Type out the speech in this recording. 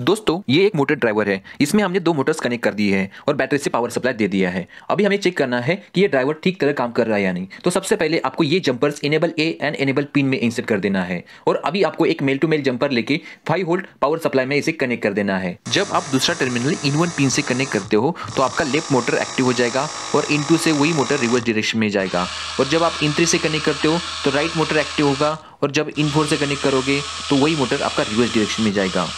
दोस्तों ये एक मोटर ड्राइवर है इसमें हमने दो मोटर्स कनेक्ट कर दिए हैं और बैटरी से पावर सप्लाई दे दिया है अभी हमें चेक करना है कि ये ड्राइवर ठीक तरह काम कर रहा है या नहीं तो सबसे पहले आपको ये jumpers enable A and enable pin में इंसर्ट कर देना है और अभी आपको एक मेल टू मेल जंपर लेके फाइव होल्ड पावर सप्लाई में इसे कनेक्ट कर देना है जब आप दूसरा टर्मिनल इन वन पिन से कनेक्ट करते हो तो आपका लेफ्ट मोटर एक्टिव हो जाएगा और इन टू से वही मोटर रिवर्स डायरेक्शन में जाएगा और जब आप इन थ्री से कनेक्ट करते हो तो राइट मोटर एक्टिव होगा और जब इन फोर से कनेक्ट करोगे तो वही मोटर आपका रिवर्स डायरेक्शन में जाएगा